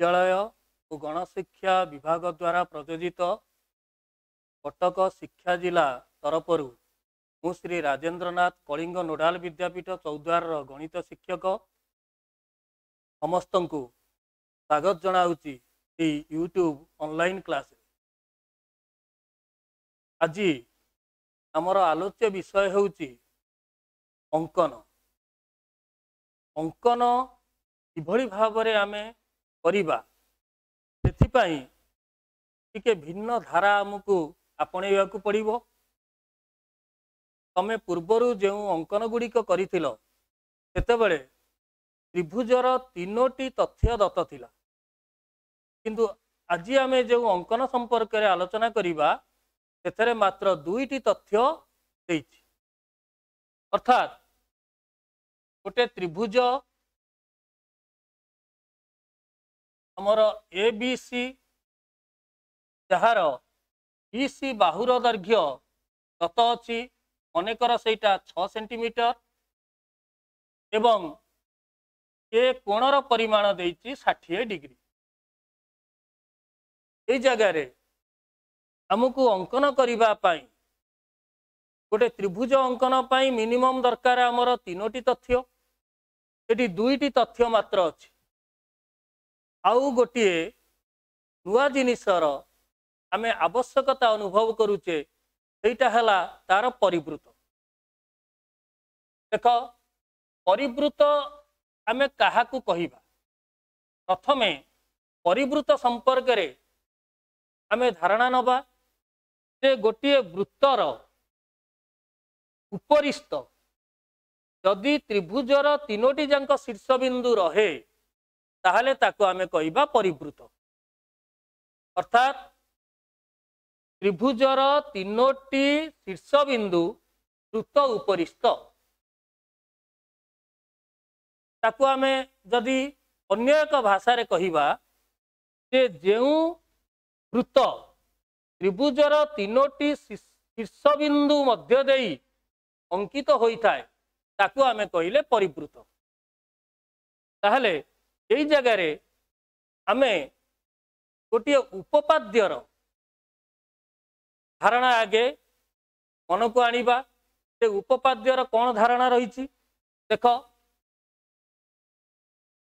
ବିଦ୍ୟାଳୟ ଓ ଗଣଶିକ୍ଷା ବିଭାଗ ଦ୍ୱାରା ପ୍ରଯୋଜିତ କଟକ ଶିକ୍ଷା ଜିଲ୍ଲା ତରଫରୁ ମୁଁ ଶ୍ରୀ ରାଜେନ୍ଦ୍ରନାଥ କଳିଙ୍ଗ ନୋଡ଼ାଲ ବିଦ୍ୟାପୀଠ ଚୌଦ୍ୱାରର ଗଣିତ ଶିକ୍ଷକ ସମସ୍ତଙ୍କୁ ସ୍ୱାଗତ ଜଣାଉଛି ଏହି ୟୁଟ୍ୟୁବ୍ ଅନଲାଇନ୍ କ୍ଲାସ୍ରେ ଆଜି ଆମର ଆଲୋଚ୍ୟ ବିଷୟ ହେଉଛି ଅଙ୍କନ ଅଙ୍କନ କିଭଳି ଭାବରେ ଆମେ କରିବା ସେଥିପାଇଁ ଟିକେ ଭିନ୍ନ ଧାରା ଆମକୁ ଆପଣେଇବାକୁ ପଡ଼ିବ ତମେ ପୂର୍ବରୁ ଯେଉଁ ଅଙ୍କନ ଗୁଡ଼ିକ କରିଥିଲ ସେତେବେଳେ ତ୍ରିଭୁଜର ତିନୋଟି ତଥ୍ୟ ଦତ୍ତ ଥିଲା କିନ୍ତୁ ଆଜି ଆମେ ଯେଉଁ ଅଙ୍କନ ସମ୍ପର୍କରେ ଆଲୋଚନା କରିବା ସେଥିରେ ମାତ୍ର ଦୁଇଟି ତଥ୍ୟ ଦେଇଛି ଅର୍ଥାତ୍ ଗୋଟେ ତ୍ରିଭୁଜ ଆମର ଏ ବି ସି ଯାହାର ବି ସି ବାହୁର ଦୈର୍ଘ୍ୟ ଗତ ଅଛି ମନେକର ସେଇଟା ଛଅ ସେଣ୍ଟିମିଟର ଏବଂ ଏ କୋଣର ପରିମାଣ ଦେଇଛି ଷାଠିଏ ଡିଗ୍ରୀ ଏଇ ଜାଗାରେ ଆମକୁ ଅଙ୍କନ କରିବା ପାଇଁ ଗୋଟେ ତ୍ରିଭୁଜ ଅଙ୍କନ ପାଇଁ ମିନିମମ୍ ଦରକାର ଆମର ତିନୋଟି ତଥ୍ୟ ସେଠି ଦୁଇଟି ତଥ୍ୟ ମାତ୍ର ଅଛି ଆଉ ଗୋଟିଏ ନୂଆ ଜିନିଷର ଆମେ ଆବଶ୍ୟକତା ଅନୁଭବ କରୁଛେ ସେଇଟା ହେଲା ତାର ପରିବୃତ ଦେଖ ପରିବୃତ ଆମେ କାହାକୁ କହିବା ପ୍ରଥମେ ପରିବୃତ ସମ୍ପର୍କରେ ଆମେ ଧାରଣା ନେବା ଯେ ଗୋଟିଏ ବୃତ୍ତର ଉପରିସ୍ଥ ଯଦି ତ୍ରିଭୁଜର ତିନୋଟି ଯାକ ଶୀର୍ଷ ବିନ୍ଦୁ ରହେ ତାହେଲେ ତାକୁ ଆମେ କହିବା ପରିବୃତ ଅର୍ଥାତ୍ ତ୍ରିଭୁଜର ତିନୋଟି ଶୀର୍ଷ ବିନ୍ଦୁ ଦ୍ରୁତ ଉପରିସ୍ଥ ତାକୁ ଆମେ ଯଦି ଅନ୍ୟ ଏକ ଭାଷାରେ କହିବା ଯେ ଯେଉଁ ବୃତ୍ତ ତ୍ରିଭୁଜର ତିନୋଟି ଶୀର୍ଷ ବିନ୍ଦୁ ମଧ୍ୟ ଦେଇ ଅଙ୍କିତ ହୋଇଥାଏ ତାକୁ ଆମେ କହିଲେ ପରିବୃତ ତାହେଲେ ଏଇ ଜାଗାରେ ଆମେ ଗୋଟିଏ ଉପପାଦ୍ୟର ଧାରଣା ଆଗେ ମନକୁ ଆଣିବା ସେ ଉପପାଦ୍ୟର କ'ଣ ଧାରଣା ରହିଛି ଦେଖ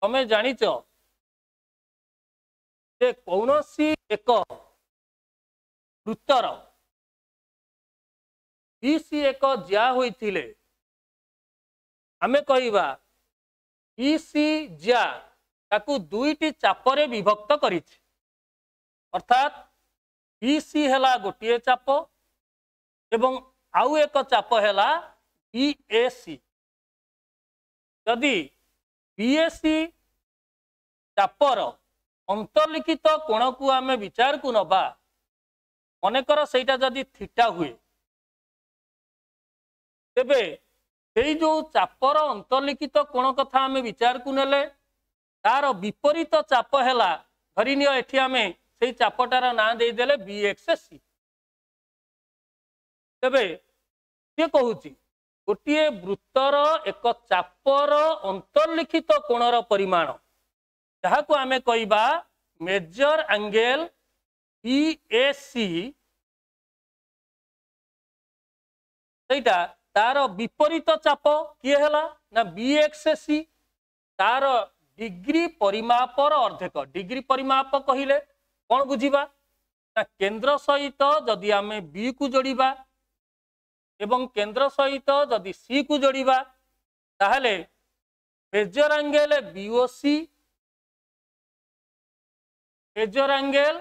ତମେ ଜାଣିଛ ଯେ କୌଣସି ଏକ ବୃତ୍ତର ସି ଏକ ଜ୍ୟା ହୋଇଥିଲେ ଆମେ କହିବା ଇ ସି ଜ୍ୟା ତାକୁ ଦୁଇଟି ଚାପରେ ବିଭକ୍ତ କରିଛି ଅର୍ଥାତ୍ ବି ସି ହେଲା ଗୋଟିଏ ଚାପ ଏବଂ ଆଉ ଏକ ଚାପ ହେଲା ବି ଏ ସି ଯଦି ବି ଏ ସି ଚାପର ଅନ୍ତର୍ଲିଖିତ କୋଣକୁ ଆମେ ବିଚାରକୁ ନେବା ମନେକର ସେଇଟା ଯଦି ଥିଟା ହୁଏ ତେବେ ସେଇ ଯେଉଁ ଚାପର ଅନ୍ତର୍ଲିଖିତ କୋଣ କଥା ଆମେ ବିଚାରକୁ ନେଲେ ତାର ବିପରୀତ ଚାପ ହେଲା ଧରିନିଅ ଏଠି ଆମେ ସେଇ ଚାପଟାର ନାଁ ଦେଇଦେଲେ ବି ଏକ୍ସ ସି ତେବେ କିଏ କହୁଛି ଗୋଟିଏ ବୃତ୍ତର ଏକ ଚାପର ଅନ୍ତର୍ଲିଖିତ କୋଣର ପରିମାଣ ଯାହାକୁ ଆମେ କହିବା measure angle B A C ସେଇଟା ତାର ବିପରୀତ ଚାପ କିଏ ହେଲା ନା ବି ଏକ୍ସ ସି ତାର ডিগ্রি পরিমাপর অর্ধেক ডিগ্রি পরিমাপ কহিলে কোণ বুঝবা না কেন্দ্র সহিত যদি আমি বি কু যোড়া এবং কেন্দ্র সহিত যদি সি কু যোড়া তাহলে measure angle BOC measure angle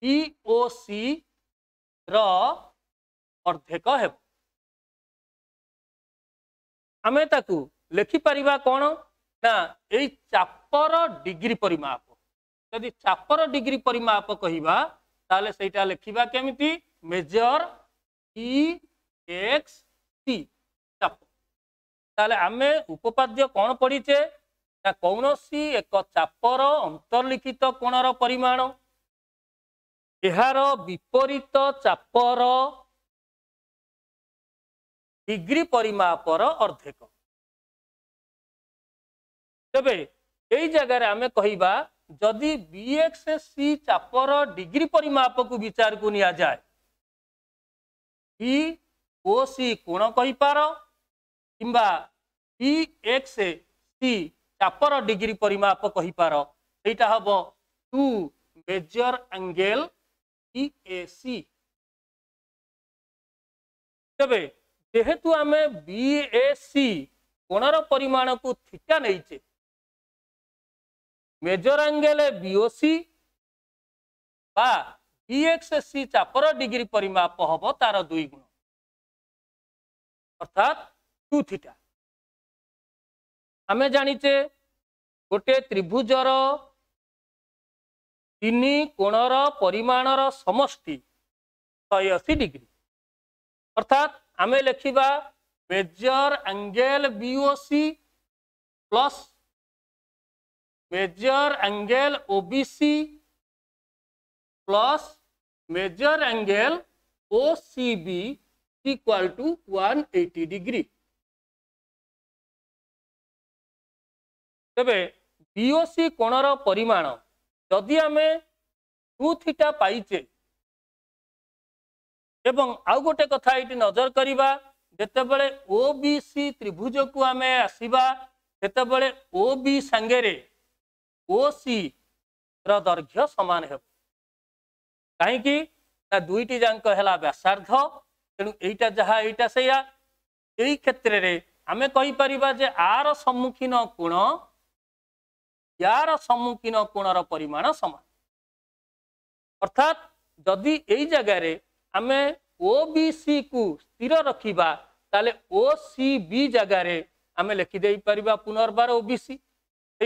BOC র অর্ধেক হব আমি তাকে লেখিপার কোণ ନା ଏଇ ଚାପର ଡିଗ୍ରୀ ପରିମାପ ଯଦି ଚାପର ଡିଗ୍ରୀ ପରିମାପ କହିବା ତାହେଲେ ସେଇଟା ଲେଖିବା କେମିତି ମେଜର ଇ ଏକ୍ସ ସି ଚାପ ତାହେଲେ ଆମେ ଉପପାଦ୍ୟ କ'ଣ ପଢ଼ିଛେ ନା କୌଣସି ଏକ ଚାପର ଅନ୍ତର୍ଲିଖିତ କୋଣର ପରିମାଣ ଏହାର ବିପରୀତ ଚାପର ଡିଗ୍ରୀ ପରିମାପର ଅର୍ଦ୍ଧେକ ତେବେ ଏଇ ଜାଗାରେ ଆମେ କହିବା ଯଦି ବିଏକ୍ସ ସି ଚାପର ଡିଗ୍ରୀ ପରିମାପକୁ ବିଚାରକୁ ନିଆଯାଏ ପି ଓ ସି କୋଣ କହିପାର କିମ୍ବା ପି ଏକ୍ସ ସି ଚାପର ଡିଗ୍ରୀ ପରିମାପ କହିପାର ସେଇଟା ହବ two measure angle P A C ତେବେ ଯେହେତୁ ଆମେ ବି ଏ ସି କୋଣର ପରିମାଣକୁ ଥିଟା ନେଇଛେ मेजर आंगेल है बीओसी बा बीएक्ससी चापर डिग्री परिमाप हम तार दुई गुण अर्थात टू थीटा आम जाचे गोटे त्रिभुजर तीन कोणर परिमाणर समि शहे अशी डिग्री अर्थात आम लिखा measure angle BOC plus measure angle OBC plus measure angle OCB equal to 180 degree तबे बीओसी कोणर परिमाण यदि आमे 2 थीटा पाइचे एवं आउ गोटे कथा इटी नजर करिबा जते बळे ओबीसी त्रिभुज को आमे आसीबा जते बळे ओबी संगे रे ओसी दैर्घ्य सामान हो कहीं दुईटी जाक है व्यासार्ध तेणु यहाँ जहाँ यहाँ से यही क्षेत्र में आम कहीपर जे आर सम्मुखीन कोण यार सम्मुखीन कोणर परिमाण समान अर्थात जदि यगार आम ओ बी सी को स्थिर रखा ताले ओ सी बी जगार आम लिखिदेपर पुनर्व ओ बी सी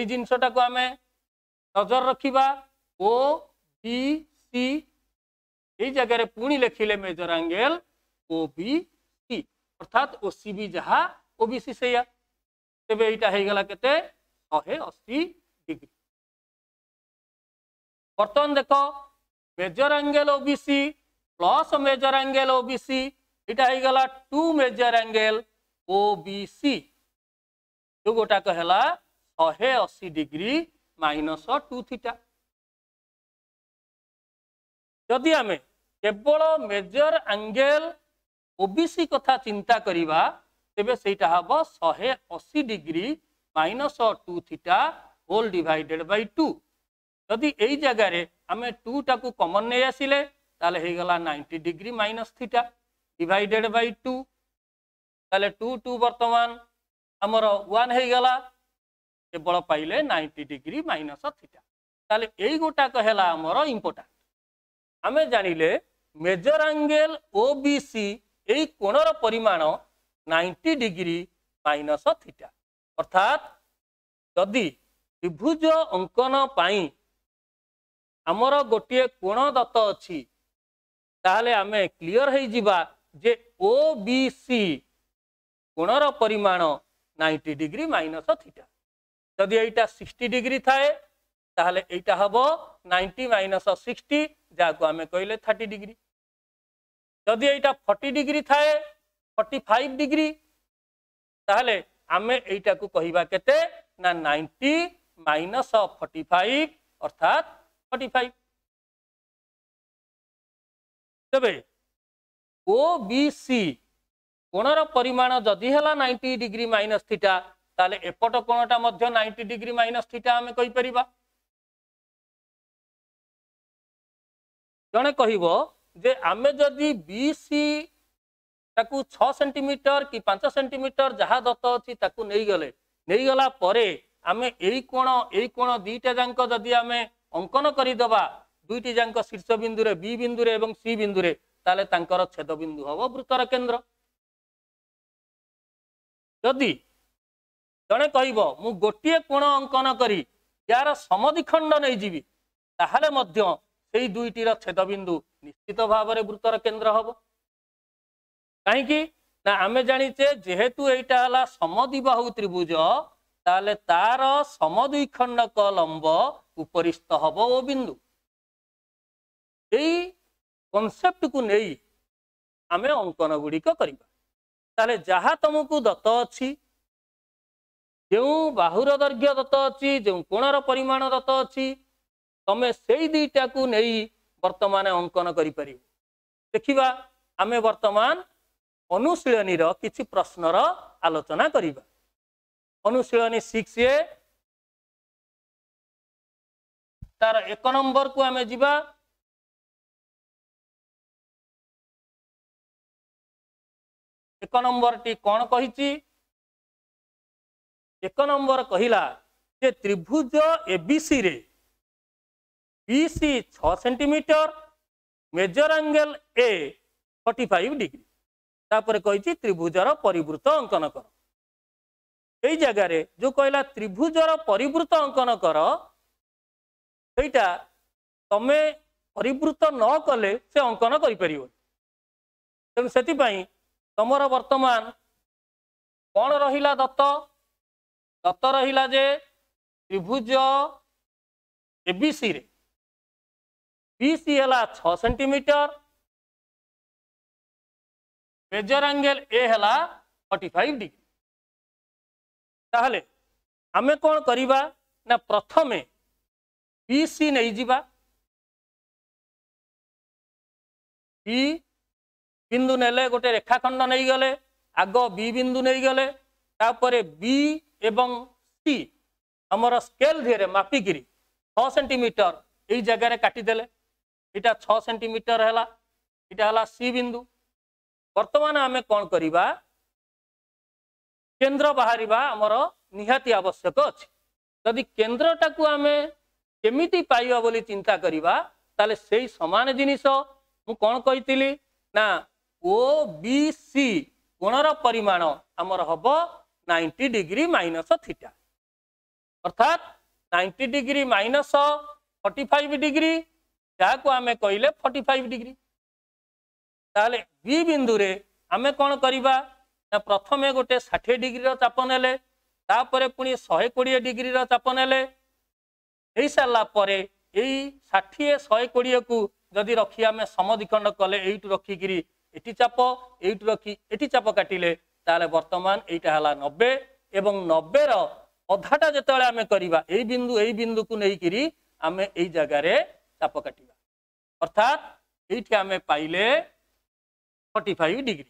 जिनसटा को आम नजर रखा ओ बी सी जगह पुणी लिखिले मेजर आंगेल ओ बी सी अर्थात ओ सी बी जहा ओ बी सी से तेज यहाँ हो गला के शहे अशी डिग्री बर्तमान देख measure angle O B C plus measure angle O B C यहाँ हो गला two measure angle O B C जो गोटाक है शहे अशी डिग्री মাইনস টু থিটা যদি আমি কেবল মেজর আঙ্গেল ওবিসি কথা চিন্তা করা তেবে সেইটা হব শহে অশি degree minus two theta whole divided by two যদি এই জায়গায় আমি টুটা কমন নিয়ে আসলে তাহলে হয়ে গলা ninety degree minus theta divided by two তাহলে টু টু বর্তমান আমার ওয়ান হয়ে গলা କେବଳ ପାଇଲେ ନାଇଣ୍ଟି ଡିଗ୍ରୀ ମାଇନସ ଥିଟା ତାହେଲେ ଏଇ ଗୋଟାକ ହେଲା ଆମର ଇମ୍ପୋର୍ଟାଣ୍ଟ ଆମେ ଜାଣିଲେ measure angle O B C ଏଇ କୋଣର ପରିମାଣ ନାଇଣ୍ଟି ଡିଗ୍ରୀ ମାଇନସ ଥିଟା ଅର୍ଥାତ୍ ଯଦି ତ୍ରିଭୁଜ ଅଙ୍କନ ପାଇଁ ଆମର ଗୋଟିଏ କୋଣ ଦତ୍ତ ଅଛି ତାହେଲେ ଆମେ କ୍ଲିଅର ହେଇଯିବା ଯେ ଓ ବି ସି କୋଣର ପରିମାଣ ନାଇଣ୍ଟି ଡିଗ୍ରୀ ମାଇନସ ଥିଟା যদি এইটা সিক্সটি ডিগ্রি থাকে তাহলে এইটা হব নাইনটি মাইনস সিক্সটি যা আমি কহিলে থার্টি ডিগ্রি যদি এইটা ফর্টি ডিগ্রি থাকে ফর্টি ফাইভ ডিগ্রি তাহলে আমি এইটাকু কহবা কেতে না নাইনটি মাইনস ফর্টি ফাইভ অর্থাৎ ফর্টি ফাইভ তবে ও বি সি কোণর পরিমাণ যদি হল নাইনটি ডিগ্রি মাইনস থিটা ତାହେଲେ ଏପଟ କୋଣଟା ମଧ୍ୟ ନାଇଣ୍ଟି ଡିଗ୍ରୀ ମାଇନସ୍ ଥିଟା ଆମେ କହିପାରିବା ଜଣେ କହିବ ଯେ ଆମେ ଯଦି ବି ସି ତାକୁ ଛଅ ସେଣ୍ଟିମିଟର କି ପାଞ୍ଚ ସେଣ୍ଟିମିଟର ଯାହା ଦତ୍ତ ଅଛି ତାକୁ ନେଇଗଲେ ନେଇଗଲା ପରେ ଆମେ ଏଇ କୋଣ ଏଇ କୋଣ ଦୁଇଟା ଯାକ ଯଦି ଆମେ ଅଙ୍କନ କରିଦେବା ଦୁଇଟି ଯାକ ଶୀର୍ଷ ବିନ୍ଦୁରେ ବି ବିନ୍ଦୁରେ ଏବଂ ସି ବିନ୍ଦୁରେ ତାହେଲେ ତାଙ୍କର ଛେଦ ବିନ୍ଦୁ ହବ ବୃତ୍ତର କେନ୍ଦ୍ର ଯଦି ଜଣେ କହିବ ମୁଁ ଗୋଟିଏ କୋଣ ଅଙ୍କନ କରି ଏହାର ସମଧିଖଣ୍ଡ ନେଇଯିବି ତାହେଲେ ମଧ୍ୟ ସେଇ ଦୁଇଟିର ଛେଦବିନ୍ଦୁ ନିଶ୍ଚିତ ଭାବରେ ବୃତ୍ତର କେନ୍ଦ୍ର ହେବ କାହିଁକି ନା ଆମେ ଜାଣିଛେ ଯେହେତୁ ଏଇଟା ହେଲା ସମଧି ବାହୁ ତ୍ରିଭୁଜ ତାହେଲେ ତାର ସମଦୁଇଖଣ୍ଡକ ଲମ୍ବ ଉପରିସ୍ଥ ହେବ ଓ ବିନ୍ଦୁ ଏଇ କନସେପ୍ଟକୁ ନେଇ ଆମେ ଅଙ୍କନ ଗୁଡ଼ିକ କରିବା ତାହେଲେ ଯାହା ତମକୁ ଦତ୍ତ ଅଛି ଯେଉଁ ବାହୁର ଦୈର୍ଘ୍ୟ ଦତ୍ତ ଅଛି ଯେଉଁ କୋଣର ପରିମାଣ ଦତ୍ତ ଅଛି ତମେ ସେଇ ଦୁଇଟାକୁ ନେଇ ବର୍ତ୍ତମାନ ଅଙ୍କନ କରିପାରିବ ଦେଖିବା ଆମେ ବର୍ତ୍ତମାନ ଅନୁଶୀଳନୀର କିଛି ପ୍ରଶ୍ନର ଆଲୋଚନା କରିବା ଅନୁଶୀଳନୀ ସିକ୍ସ ଏ ତାର ଏକ ନମ୍ବରକୁ ଆମେ ଯିବା ଏକ ନମ୍ବରଟି କ'ଣ କହିଛି ଏକ ନମ୍ବର କହିଲା ଯେ ତ୍ରିଭୁଜ ଏବିସିରେ ବି ସି ଛଅ centimetre measure angle A forty five degree ତାପରେ କହିଛି ତ୍ରିଭୁଜର ପରିବୃତ ଅଙ୍କନ କର ଏଇ ଜାଗାରେ ଯେଉଁ କହିଲା ତ୍ରିଭୁଜର ପରିବୃତ ଅଙ୍କନ କର ସେଇଟା ତମେ ପରିବୃତ ନ କଲେ ସେ ଅଙ୍କନ କରିପାରିବ ତେଣୁ ସେଥିପାଇଁ ତମର ବର୍ତ୍ତମାନ କ'ଣ ରହିଲା ଦତ୍ତ ସତ ରହିଲା ଯେ ତ୍ରିଭୁଜ ଏବିସିରେ ବିସି ହେଲା ଛଅ ସେଣ୍ଟିମିଟର ମେଜର ଆଙ୍ଗେଲ ଏ ହେଲା ଫର୍ଟି ଫାଇଭ ଡିଗ୍ରୀ ତାହେଲେ ଆମେ କ'ଣ କରିବା ନା ପ୍ରଥମେ ବି ସି ନେଇଯିବା ବି ବିନ୍ଦୁ ନେଲେ ଗୋଟେ ରେଖାଖଣ୍ଡ ନେଇଗଲେ ଆଗ ବି ବିନ୍ଦୁ ନେଇଗଲେ ତାପରେ ବି ଏବଂ ସି ଆମର ସ୍କେଲ ଦେହରେ ମାପିକିରି ଛଅ ସେଣ୍ଟିମିଟର ଏଇ ଜାଗାରେ କାଟିଦେଲେ ଏଇଟା ଛଅ ସେଣ୍ଟିମିଟର ହେଲା ଏଇଟା ହେଲା ସି ବିନ୍ଦୁ ବର୍ତ୍ତମାନ ଆମେ କ'ଣ କରିବା କେନ୍ଦ୍ର ବାହାରିବା ଆମର ନିହାତି ଆବଶ୍ୟକ ଅଛି ଯଦି କେନ୍ଦ୍ରଟାକୁ ଆମେ କେମିତି ପାଇବା ବୋଲି ଚିନ୍ତା କରିବା ତାହେଲେ ସେଇ ସମାନ ଜିନିଷ ମୁଁ କ'ଣ କହିଥିଲି ନା ଓ ବି ସି ଗୁଣର ପରିମାଣ ଆମର ହବ 90 डिग्री माइनस थीटा अर्थात 90 डिग्री माइनस 45 डिग्री जहाँ को आम कहले 45 डिग्री ताले बी बिंदु रे आमे कौन करवा प्रथम गोटे षाठी डिग्री चाप ने तापर पुणी शहे कोड़े डिग्री चाप ने सारापर यठी शहे कोड़े को जदि रखी आम समदिखंड कले यू रखिकी एटी चाप यू रखी एटी चाप काटिले তাহলে বর্ତ୍ତমান এইটা ହେଲା ନବେ ଏବଂ ନବେର ଅଧାଟା ଯେତେବେଳେ ଆମେ କରିବା ଏଇ ବିନ୍ଦୁ ଏଇ ବିନ୍ଦୁକୁ ନେଇକିରି ଆମେ ଏଇ ଜାଗାରେ ଚାପ କାଟିବା ଅର୍ଥାତ୍ ଏଇଠି ଆମେ ପାଇଲେ ଫର୍ଟି ଫାଇଭ୍ ଡିଗ୍ରୀ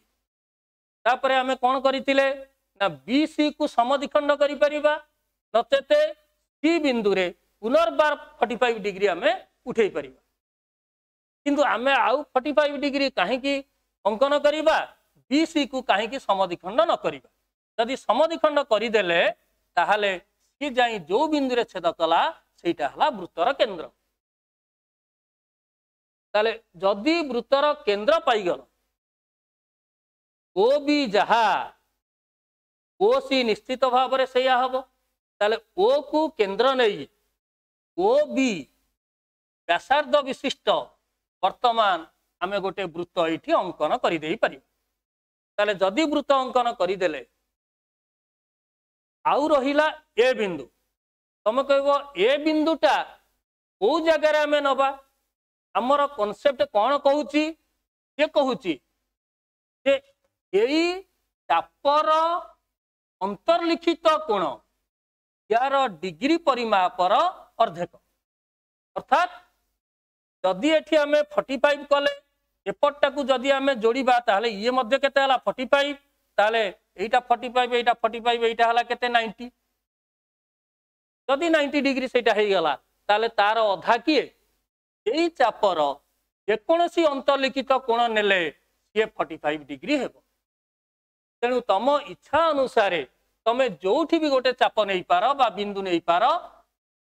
ତାପରେ ଆମେ କ'ଣ କରିଥିଲେ ନା ବି ସିକୁ ସମଧିଖଣ୍ଡ କରିପାରିବା ନଚେତ ସି ବିନ୍ଦୁରେ ପୁନର୍ବାର ଫର୍ଟି ଫାଇଭ୍ ଡିଗ୍ରୀ ଆମେ ଉଠେଇ ପାରିବା କିନ୍ତୁ ଆମେ ଆଉ ଫର୍ଟି ଫାଇଭ୍ ଡିଗ୍ରୀ କାହିଁକି ଅଙ୍କନ କରିବା ବି ସି କୁ କାହିଁକି ଖଣ୍ଡ ନ କରିବା ଯଦି ଖଣ୍ଡ କରିଦେଲେ ତାହେଲେ ସି ଯାଇ ଯୋଉ ବିନ୍ଦୁରେ ଛେଦ କଲା ସେଇଟା ହେଲା ବୃତ୍ତର କେନ୍ଦ୍ର ତାହେଲେ ଯଦି ବୃତ୍ତର କେନ୍ଦ୍ର ପାଇଗଲ ଓ ବି ଯାହା ଓ ସି ନିଶ୍ଚିତ ଭାବରେ ସେଇଆ ହବ ତାହେଲେ ଓ କୁ କେନ୍ଦ୍ର ନେଇ ଓ ବି ବ୍ୟାସାର୍ଦ୍ଧ ବିଶିଷ୍ଟ ବର୍ତ୍ତମାନ ଆମେ ଗୋଟେ ବୃତ୍ତ ଏଇଠି ଅଙ୍କନ କରିଦେଇ କରିଦେଇପାରିବା ତାହେଲେ ଯଦି ବୃତ୍ତ ଅଙ୍କନ କରିଦେଲେ ଆଉ ରହିଲା ଏ ବିନ୍ଦୁ ତମେ କହିବ ଏ ବିନ୍ଦୁଟା କୋଉ ଜାଗାରେ ଆମେ ନବା ଆମର କନସେପ୍ଟ କ'ଣ କହୁଛି ସେ କହୁଛି ଯେ ଏଇ ଚାପର ଅନ୍ତର୍ଲିଖିତ କୋଣ ଏହାର ଡିଗ୍ରୀ ପରିମାପର ଅର୍ଦ୍ଧେକ ଅର୍ଥାତ୍ ଯଦି ଏଠି ଆମେ ଫର୍ଟି କଲେ এপটটাকু যদি আমি যোড়া তাহলে ইয়ে মধ্যে কেতে হল ফর্টি ফাইভ তাহলে এইটা ফর্টি ফাইভ এইটা ফর্টি ফাইভ এইটা হল কেতে নাইনটি যদি নাইনটি ডিগ্রি সেইটা হয়ে গলা তাহলে তার অধা কিয়ে এই চাপর যেকোনসি অন্তর্লিখিত কোণ নেলে সি ফর্টি ফাইভ ডিগ্রি হব তেণু তম ইচ্ছা অনুসারে তুমি যোটি বি গোটে চাপ নেই পার বা বিন্দু নেই পার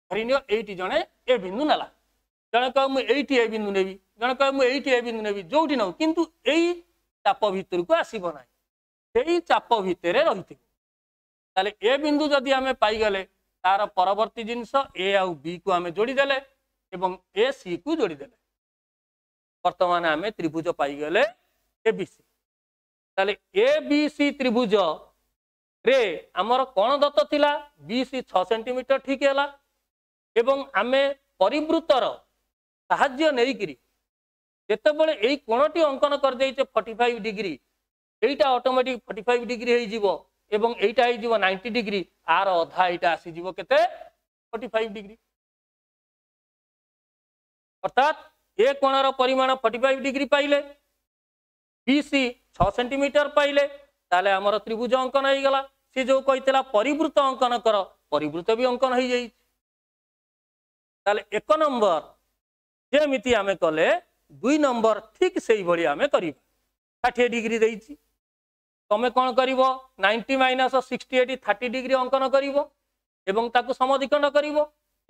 ধরি নিও এইটি জনে এ বিন্দু নেলা জনে কে এইটি এ বিন্দু নেবি ଜଣକ ମୁଁ ଏଇଠି ଏବେ ନେବି ଯୋଉଠି ନେବୁ କିନ୍ତୁ ଏଇ ଚାପ ଭିତରକୁ ଆସିବ ନାହିଁ ସେଇ ଚାପ ଭିତରେ ରହିଥିବ ତାହେଲେ ଏ ବିନ୍ଦୁ ଯଦି ଆମେ ପାଇଗଲେ ତାର ପରବର୍ତ୍ତୀ ଜିନିଷ ଏ ଆଉ ବିକୁ ଆମେ ଯୋଡ଼ିଦେଲେ ଏବଂ ଏ ସିକୁ ଯୋଡ଼ିଦେଲେ ବର୍ତ୍ତମାନ ଆମେ ତ୍ରିଭୁଜ ପାଇଗଲେ ଏ ବି ସି ତାହେଲେ ଏ ବି ସି ତ୍ରିଭୁଜରେ ଆମର କଣ ଦତ୍ତ ଥିଲା ବି ସି ଛଅ ସେଣ୍ଟିମିଟର ଠିକ୍ ହେଲା ଏବଂ ଆମେ ପରିବୃତ୍ତର ସାହାଯ୍ୟ ନେଇକିରି যেতবে এই কোণটি অঙ্কন করে দিয়েছে ফর্টি ফাইভ ডিগ্রি এইটা অটোমেটিক ফর্টি ফাইভ ডিগ্রি হয়ে যাব এবং এইটা হয়ে যাব নাইনটি ডিগ্রি আর অধা এইটা আসিযোগ কেতে ফর্টি ফাইভ ডিগ্রি অর্থাৎ এ কোণর পরিমাণ ফর্টি ফাইভ ডিগ্রি পাইলে বিসি ছ সেটিমিটর পাইলে তাহলে আমার ত্রিভুজ অঙ্কন হয়ে গেল সে যে কে পরিবৃত অঙ্কন কর পরিবৃত বি অঙ্কন হয়ে যাই তাহলে এক নম্বর যেমি আমি কলে ଦୁଇ ନମ୍ବର ଠିକ୍ ସେଇଭଳି ଆମେ କରିବୁ ଷାଠିଏ ଡିଗ୍ରୀ ଦେଇଛି ତମେ କ'ଣ କରିବ ନାଇଣ୍ଟି ମାଇନସ୍ ସିକ୍ସଟି ଏଇଟ୍ ଥାର୍ଟି ଡିଗ୍ରୀ ଅଙ୍କନ କରିବ ଏବଂ ତାକୁ ସମଧିକଣ୍ଡ କରିବ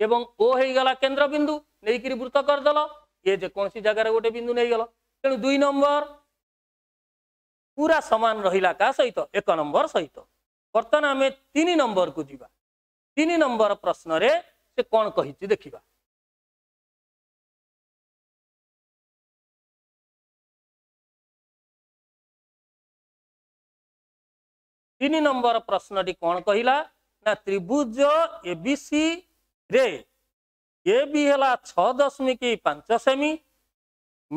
ଏବଂ ଓ ହେଇଗଲା କେନ୍ଦ୍ର ବିନ୍ଦୁ ନେଇକିରି ବୃତ୍ତ କରିଦେଲ ଏ ଯେକୌଣସି ଜାଗାରେ ଗୋଟେ ବିନ୍ଦୁ ନେଇଗଲ ତେଣୁ ଦୁଇ ନମ୍ବର ପୁରା ସମାନ ରହିଲା କା ସହିତ ଏକ ନମ୍ବର ସହିତ ବର୍ତ୍ତମାନ ଆମେ ତିନି ନମ୍ବରକୁ ଯିବା ତିନି ନମ୍ବର ପ୍ରଶ୍ନରେ ସେ କ'ଣ କହିଛି ଦେଖିବା ତିନି ନମ୍ବର ପ୍ରଶ୍ନଟି କ'ଣ କହିଲା ନା ତ୍ରିଭୁଜ ଏବିସିରେ ଏ ବି ହେଲା ଛଅ ଦଶମିକ ପାଞ୍ଚ ସେମି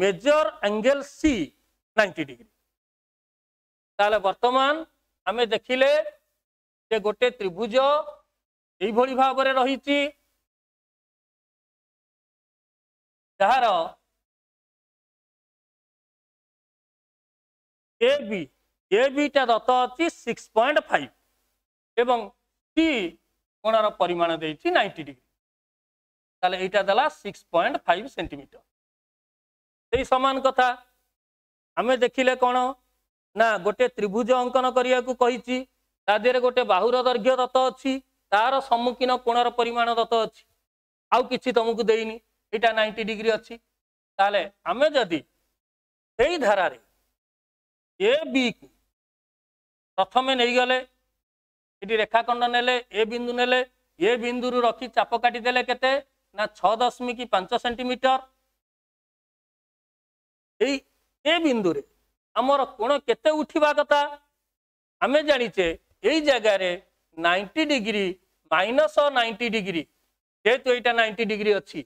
measure angle C ninety degree ତାହେଲେ ବର୍ତ୍ତମାନ ଆମେ ଦେଖିଲେ ଯେ ଗୋଟେ ତ୍ରିଭୁଜ ଏଇଭଳି ଭାବରେ ରହିଛି ଯାହାର ଏ ବି ए विटा दत्त अच्छी सिक्स पॉइंट फाइव एवं टी कोणार परिमाण दे नाइंटी डिग्री तेल यहीटा दे सिक्स पॉइंट फाइव सेमिटर से सामान कथा आम देखिले कौन ना गोटे त्रिभुज अंकन करने को कही गोटे बाहूर दर्घ्य दत्त अच्छी तार सम्मुखीन कोणर परिमाण दत्त अच्छी आउ कि तुमको देनी यहाँ नाइंटी डिग्री अच्छी तेल आम जदि यही धारे ए बी को ପ୍ରଥମେ ନେଇଗଲେ ଏଠି ରେଖାଖଣ୍ଡ ନେଲେ ଏ ବିନ୍ଦୁ ନେଲେ ଏ ବିନ୍ଦୁରୁ ରଖି ଚାପ କାଟିଦେଲେ କେତେ ନା ଛଅ ଦଶମିକ ପାଞ୍ଚ ସେଣ୍ଟିମିଟର ଏଇ ଏ ବିନ୍ଦୁରେ ଆମର କୋଣ କେତେ ଉଠିବା କଥା ଆମେ ଜାଣିଛେ ଏଇ ଜାଗାରେ ninety degree minus ninety degree ଯେହେତୁ ଏଇଟା ନାଇଣ୍ଟି ଡିଗ୍ରୀ ଅଛି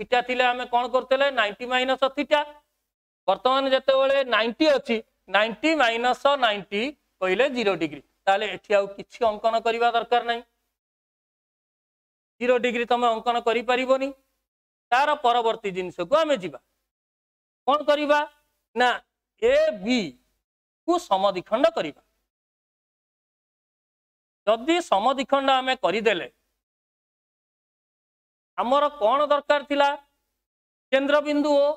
থিটা থিলে আমি কোণ করতেলে নাইনটি মাইনস থিটা বর্তমানে যেতবে নাইনটি অছি নাইনটি মাইনস নাইনটি କହିଲେ ଜିରୋ ଡିଗ୍ରୀ ତାହେଲେ ଏଠି ଆଉ କିଛି ଅଙ୍କନ କରିବା ଦରକାର ନାହିଁ ଜିରୋ ଡିଗ୍ରୀ ତମେ ଅଙ୍କନ କରିପାରିବନି ତାର ପରବର୍ତ୍ତୀ ଜିନିଷକୁ ଆମେ ଯିବା କ'ଣ କରିବା ନା ଏ ବିକୁ ସମଦିଖଣ୍ଡ କରିବା ଯଦି ସମଦିଖଣ୍ଡ ଆମେ କରିଦେଲେ ଆମର କ'ଣ ଦରକାର ଥିଲା କେନ୍ଦ୍ରବିନ୍ଦୁ ଓ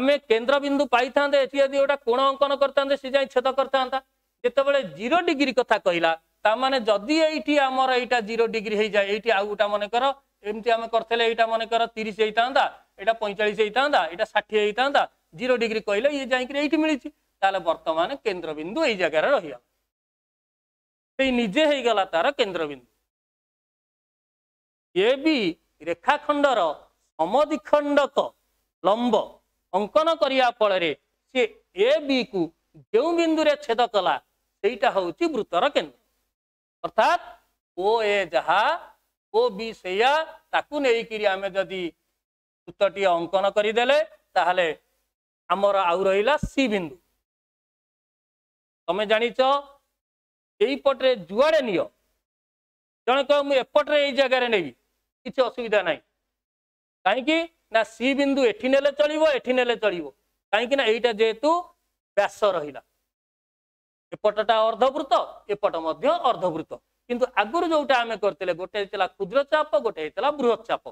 ଆମେ କେନ୍ଦ୍ରବିନ୍ଦୁ ପାଇଥାନ୍ତେ ଏଠି ଯଦି ଗୋଟେ କୋଣ ଅଙ୍କନ କରିଥାନ୍ତେ ସେ ଯାଇ ଛେଦ କରିଥାନ୍ତା ଯେତେବେଳେ ଜିରୋ ଡିଗ୍ରୀ କଥା କହିଲା ତା ମାନେ ଯଦି ଏଇଠି ଆମର ଏଇଟା ଜିରୋ ଡିଗ୍ରୀ ହେଇଯାଏ ଏଇଠି ଆଉ ଗୋଟା ମନେକର ଏମିତି ଆମେ କରିଥିଲେ ଏଇଟା ମନେକର ତିରିଶ ହେଇଥାନ୍ତା ଏଇଟା ପଇଁଚାଳିଶ ହେଇଥାନ୍ତା ଏଇଟା ଷାଠିଏ ହେଇଥାନ୍ତା ଜିରୋ ଡିଗ୍ରୀ କହିଲେ ଇଏ ଯାଇକିରି ଏଇଠି ମିଳିଛି ତାହେଲେ ବର୍ତ୍ତମାନ କେନ୍ଦ୍ରବିନ୍ଦୁ ଏଇ ଜାଗାରେ ରହିବ ସେଇ ନିଜେ ହେଇଗଲା ତାର କେନ୍ଦ୍ରବିନ୍ଦୁ ଏ ବି ରେଖାଖଣ୍ଡର ସମଦିଖଣ୍ଡକ ଲମ୍ବ ଅଙ୍କନ କରିବା ଫଳରେ ସେ ଏ ବି କୁ ଯେଉଁ ବିନ୍ଦୁରେ ଛେଦ କଲା ସେଇଟା ହେଉଛି ବୃତ୍ତର କେନ୍ଦ୍ର ଅର୍ଥାତ୍ ଓ ଏ ଯାହା ଓ ବି ସେଇଆ ତାକୁ ନେଇକିରି ଆମେ ଯଦି ବୃତ୍ତଟିଏ ଅଙ୍କନ କରିଦେଲେ ତାହେଲେ ଆମର ଆଉ ରହିଲା ସି ବିନ୍ଦୁ ତମେ ଜାଣିଛ ଏଇପଟରେ ଯୁଆଡ଼େ ନିଅ ଜଣେ କହିବ ମୁଁ ଏପଟରେ ଏଇ ଜାଗାରେ ନେବି କିଛି ଅସୁବିଧା ନାହିଁ କାହିଁକି ନା ସି ବିନ୍ଦୁ ଏଠି ନେଲେ ଚଳିବ ଏଠି ନେଲେ ଚଳିବ କାହିଁକି ନା ଏଇଟା ଯେହେତୁ ବ୍ୟାସ ରହିଲା ଏପଟଟା ଅର୍ଦ୍ଧବୃତ୍ତ ଏପଟ ମଧ୍ୟ ଅର୍ଦ୍ଧବୃତ୍ତ କିନ୍ତୁ ଆଗରୁ ଯୋଉଟା ଆମେ କରିଥିଲେ ଗୋଟେ ହେଇଥିଲା କ୍ଷୁଦ୍ର ଚାପ ଗୋଟେ ହେଇଥିଲା ବୃହତ ଚାପ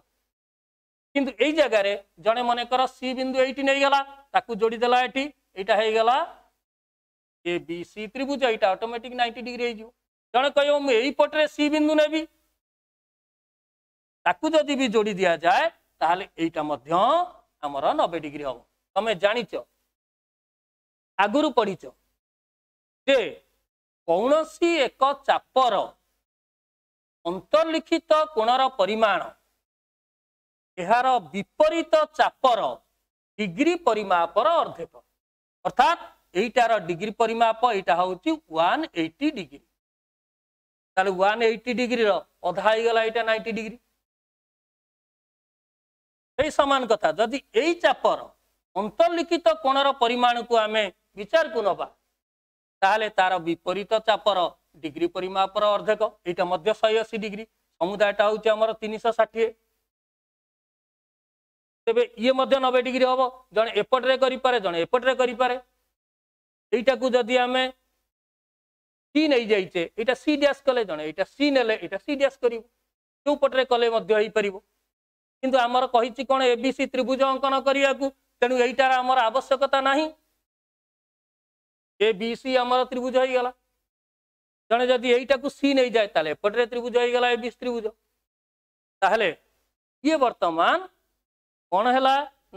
କିନ୍ତୁ ଏଇ ଜାଗାରେ ଜଣେ ମନେକର ସି ବିନ୍ଦୁ ଏଇଠି ନେଇଗଲା ତାକୁ ଯୋଡ଼ିଦେଲା ଏଠି ଏଇଟା ହେଇଗଲା ଏ ବି ସି ତ୍ରିଭୁଜ ଏଇଟା ଅଟୋମେଟିକ ନାଇଣ୍ଟି ଡିଗ୍ରୀ ହେଇଯିବ ଜଣେ କହିବ ମୁଁ ଏଇ ପଟରେ ସି ବିନ୍ଦୁ ନେବି ତାକୁ ଯଦି ବି ଯୋଡ଼ି ଦିଆଯାଏ ତାହେଲେ ଏଇଟା ମଧ୍ୟ ଆମର ନବେ ଡିଗ୍ରୀ ହବ ତମେ ଜାଣିଛ ଆଗରୁ ପଢ଼ିଛ ଯେ କୌଣସି ଏକ ଚାପର ଅନ୍ତର୍ଲିଖିତ କୋଣର ପରିମାଣ ଏହାର ବିପରୀତ ଚାପର ଡିଗ୍ରୀ ପରିମାପର ଅର୍ଦ୍ଧେକ ଅର୍ଥାତ୍ ଏଇଟାର ଡିଗ୍ରୀ ପରିମାପ ଏଇଟା ହେଉଛି ୱାନ୍ ଏଇଟି ଡିଗ୍ରୀ ତାହେଲେ ୱାନ୍ ଏଇଟି ଡିଗ୍ରୀର ଅଧା ହେଇଗଲା ଏଇଟା ନାଇଣ୍ଟି ଡିଗ୍ରୀ ସେଇ ସମାନ କଥା ଯଦି ଏଇ ଚାପର ଅନ୍ତର୍ଲିଖିତ କୋଣର ପରିମାଣକୁ ଆମେ ବିଚାରକୁ ନେବା ତାହେଲେ ତାର ବିପରୀତ ଚାପର ଡିଗ୍ରୀ ପରିମାପର ଅର୍ଦ୍ଧେକ ଏଇଟା ମଧ୍ୟ ଶହେ ଅଶୀ ଡିଗ୍ରୀ ସମୁଦାୟଟା ହଉଛି ଆମର ତିନିଶହ ଷାଠିଏ ତେବେ ଇଏ ମଧ୍ୟ ନବେ ଡିଗ୍ରୀ ହବ ଜଣେ ଏପଟରେ କରିପାରେ ଜଣେ ଏପଟରେ କରିପାରେ ଏଇଟାକୁ ଯଦି ଆମେ ସି ନେଇଯାଇଛେ ଏଇଟା ସି ଡ୍ୟାସ୍ କଲେ ଜଣେ ଏଇଟା ସି ନେଲେ ଏଇଟା ସି ଡ୍ୟାସ୍ କରିବ ଯେଉଁପଟରେ କଲେ ମଧ୍ୟ ହେଇପାରିବ କିନ୍ତୁ ଆମର କହିଛି କ'ଣ ଏ ବି ସି ତ୍ରିଭୁଜ ଅଙ୍କନ କରିବାକୁ ତେଣୁ ଏଇଟାର ଆମର ଆବଶ୍ୟକତା ନାହିଁ ए बी सी आमर त्रिभुज होगा जड़े जदि यहीटा को सी नहीं जाए तोटे त्रिभुज होगा ए बी सी त्रिभुज ताे वर्तमान कौन है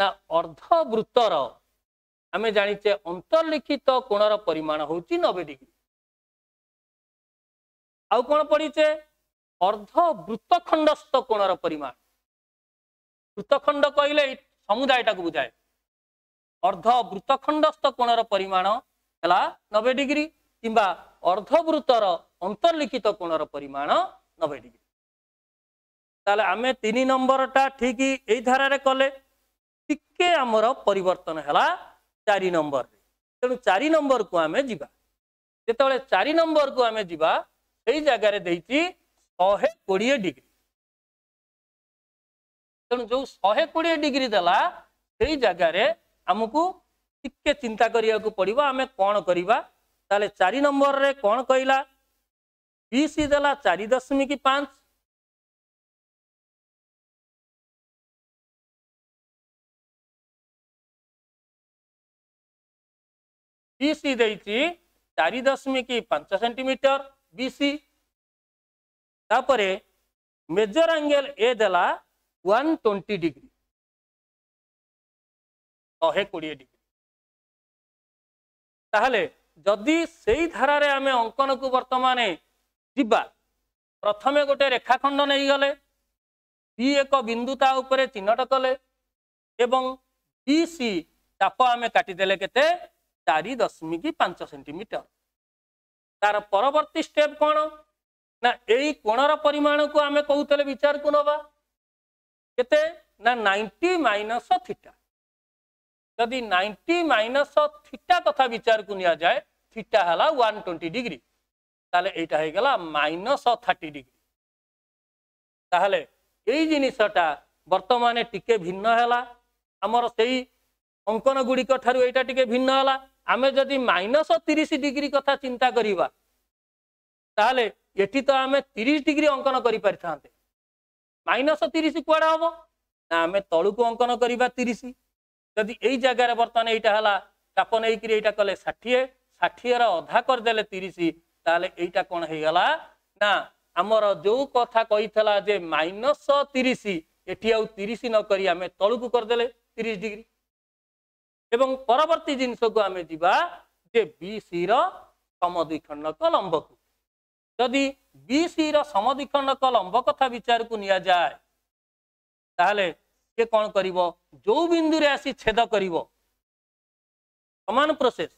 ना अर्धवृत्तर आम जाचे अंतर्लिखित तो कोणर परिमाण हूँ नबे डिग्री आउ कौन पढ़ीचे अर्धवृत्तखंडस्थ कोणर परिमाण वृत्तखंड कहले समुदायटा को बुझाए अर्धवृत्तखंडस्थ कोणर परिमाण ହେଲା ନବେ ଡିଗ୍ରୀ କିମ୍ବା ଅର୍ଦ୍ଧବୃତ୍ତର ଅନ୍ତର୍ଲିଖିତ କୋଣର ପରିମାଣ ନବେ ଡିଗ୍ରୀ ତାହେଲେ ଆମେ ତିନି ନମ୍ବରଟା ଠିକ ଏଇ ଧାରାରେ କଲେ ଟିକେ ଆମର ପରିବର୍ତ୍ତନ ହେଲା ଚାରି ନମ୍ବରରେ ତେଣୁ ଚାରି ନମ୍ବରକୁ ଆମେ ଯିବା ଯେତେବେଳେ ଚାରି ନମ୍ବରକୁ ଆମେ ଯିବା ସେଇ ଜାଗାରେ ଦେଇଛି ଶହେ କୋଡ଼ିଏ ଡିଗ୍ରୀ ତେଣୁ ଯୋଉ ଶହେ କୋଡ଼ିଏ ଡିଗ୍ରୀ ଦେଲା ସେଇ ଜାଗାରେ ଆମକୁ ଟିକେ ଚିନ୍ତା କରିବାକୁ ପଡ଼ିବ ଆମେ କ'ଣ କରିବା ତାହେଲେ ଚାରି ନମ୍ବରରେ କ'ଣ କହିଲା ବି ସି ଦେଲା ଚାରି ଦଶମିକ ପାଞ୍ଚ ବି ସି ଦେଇଛି ଚାରି ଦଶମିକ ପାଞ୍ଚ ସେଣ୍ଟିମିଟର ବି ସି ତାପରେ ମେଜର ଆଙ୍ଗେଲ ଏ ଦେଲା ୱାନ୍ ଟ୍ୱେଣ୍ଟି ଡିଗ୍ରୀ ଶହେ କୋଡ଼ିଏ ଡିଗ୍ରୀ ତାହେଲେ ଯଦି ସେଇ ଧାରାରେ ଆମେ ଅଙ୍କନକୁ ବର୍ତ୍ତମାନ ଯିବା ପ୍ରଥମେ ଗୋଟେ ରେଖାଖଣ୍ଡ ନେଇଗଲେ ବି ଏକ ବିନ୍ଦୁ ତା ଉପରେ ଚିହ୍ନଟ କଲେ ଏବଂ ବି ସି ଚାପ ଆମେ କାଟିଦେଲେ କେତେ ଚାରି ଦଶମିକ ପାଞ୍ଚ ସେଣ୍ଟିମିଟର ତାର ପରବର୍ତ୍ତୀ ଷ୍ଟେପ୍ କ'ଣ ନା ଏଇ କୋଣର ପରିମାଣକୁ ଆମେ କହୁଥିଲେ ବିଚାରକୁ ନେବା କେତେ ନା ନାଇଣ୍ଟି ମାଇନସ ଥିଟା যদি নাইনটি মাইনস থিটা কথা বিচারকু যায় থিটা হল ওয়ান টোয়েন্টি ডিগ্রি তাহলে এইটা হয়ে গেল মাইনস থার্টি ডিগ্রি তাহলে এই জিনিসটা বর্তমানে টিকে ভিন্ন হেলা আমার সেই অঙ্কন গুড়িক ঠার এইটা টিকে ভিন্ন হেলা আমি যদি মাইনস তিরিশ ডিগ্রি কথা চিন্তা করিবা তাহলে এটি তো আমি তিরিশ ডিগ্রি অঙ্কন করে পারি মাইনস তিরিশ কুয়াড়ে হব না আমি তলকু অঙ্কন করা তিরিশ ଯଦି ଏଇ ଜାଗାରେ ବର୍ତ୍ତମାନ ଏଇଟା ହେଲା ତାପ ନେଇକିରି ଏଇଟା କଲେ ଷାଠିଏ ଷାଠିଏର ଅଧା କରିଦେଲେ ତିରିଶ ତାହେଲେ ଏଇଟା କ'ଣ ହେଇଗଲା ନା ଆମର ଯୋଉ କଥା କହିଥିଲା ଯେ ମାଇନସ ତିରିଶ ଏଠି ଆଉ ତିରିଶ ନ କରି ଆମେ ତଳକୁ କରିଦେଲେ ତିରିଶ ଡିଗ୍ରୀ ଏବଂ ପରବର୍ତ୍ତୀ ଜିନିଷକୁ ଆମେ ଯିବା ଯେ ବି ସିର ସମଦ୍ୱିଖଣ୍ଡକ ଲମ୍ବକୁ ଯଦି ବି ସିର ସମଦ୍ୱିଖଣ୍ଡକ ଲମ୍ବ କଥା ବିଚାରକୁ ନିଆଯାଏ ତାହେଲେ ସେ କ'ଣ କରିବ ଯୋଉ ବିନ୍ଦୁରେ ଆସି ଛେଦ କରିବ ସମାନ ପ୍ରୋସେସ୍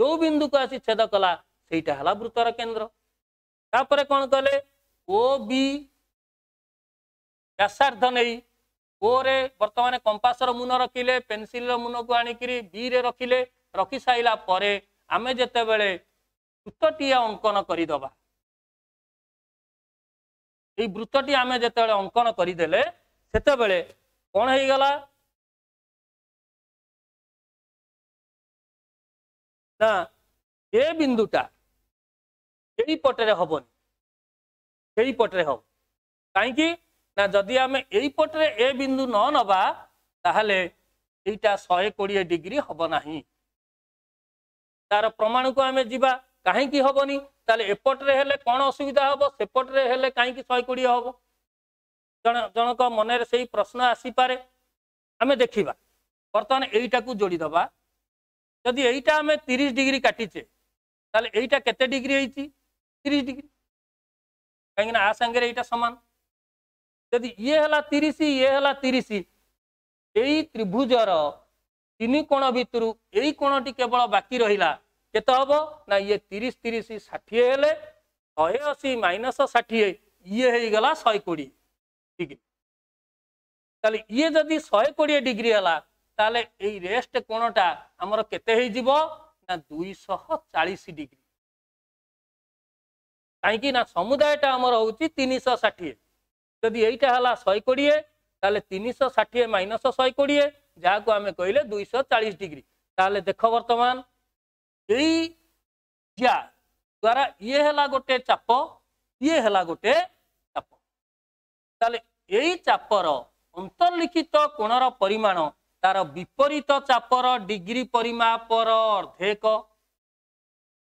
ଯୋଉ ବିନ୍ଦୁକୁ ଆସି ଛେଦ କଲା ସେଇଟା ହେଲା ବୃତ୍ତର କେନ୍ଦ୍ର ତାପରେ କ'ଣ କଲେ ଓ ବି ବ୍ୟାସାର୍ଦ୍ଧ ନେଇ ଓରେ ବର୍ତ୍ତମାନ କମ୍ପାସର ମୁନ ରଖିଲେ ପେନସିଲର ମୁନକୁ ଆଣିକିରି ବିରେ ରଖିଲେ ରଖିସାରିଲା ପରେ ଆମେ ଯେତେବେଳେ ବୃତ୍ତଟିଏ ଅଙ୍କନ କରିଦବା ଏଇ ବୃତ୍ତଟି ଆମେ ଯେତେବେଳେ ଅଙ୍କନ କରିଦେଲେ ସେତେବେଳେ कौन है गला ना ए बिंदुटा यही पटरे हबन यही पटरे हो कहीं की ना जदि आम यही पटरे ए बिंदु न नबा ताहले एटा 120 डिग्री हबो नाही तार प्रमाण को आमे जीवा काहे की हबोनी ताले एपट रे हेले कोन असुविधा हबो सेपट रे हेले काहे की 120 हबो ଜଣ ଜଣଙ୍କ ମନରେ ସେଇ ପ୍ରଶ୍ନ ଆସିପାରେ ଆମେ ଦେଖିବା ବର୍ତ୍ତମାନ ଏଇଟାକୁ ଯୋଡ଼ିଦେବା ଯଦି ଏଇଟା ଆମେ ତିରିଶ ଡିଗ୍ରୀ କାଟିଛେ ତାହେଲେ ଏଇଟା କେତେ ଡିଗ୍ରୀ ହେଇଛି ତିରିଶ ଡିଗ୍ରୀ କାହିଁକିନା ଆ ସାଙ୍ଗରେ ଏଇଟା ସମାନ ଯଦି ଇଏ ହେଲା ତିରିଶ ଇଏ ହେଲା ତିରିଶ ଏଇ ତ୍ରିଭୁଜର ତିନି କୋଣ ଭିତରୁ ଏଇ କୋଣଟି କେବଳ ବାକି ରହିଲା କେତେ ହେବ ନା ଇଏ ତିରିଶ ତିରିଶ ଷାଠିଏ ହେଲେ ଶହେ ଅଶୀ ମାଇନସ ଷାଠିଏ ଇଏ ହେଇଗଲା ଶହେ କୋଡ଼ିଏ ডিগ্রি তাহলে ইয়ে যদি শহে কোড়িয়ে ডিগ্রি হলা তাহলে এই রেস্ট কোণটা আমার কেতে হয়েযিব না দুইশহ চাশ ডিগ্রি কাইকি না সমুদায়টা আমার হচ্ছে তিনশ ষাঠিয়ে যদি এইটা হল শহে কোড়িয়ে তাহলে তিনশহ ষাঠিয়ে মাইনস শহে কোড়িয়ে যা আমি কহিলে দুইশহ চাশ ডিগ্রি তাহলে দেখ বর্তমান এই যা দ্বারা ইয়ে হল গোটে চাপ ইয়ে হল গোটে চাপ তাহলে ଏଇ ଚାପର ଅନ୍ତର୍ଲିଖିତ କୋଣର ପରିମାଣ ତାର ବିପରୀତ ଚାପର ଡିଗ୍ରୀ ପରିମାପର ଅର୍ଦ୍ଧେକ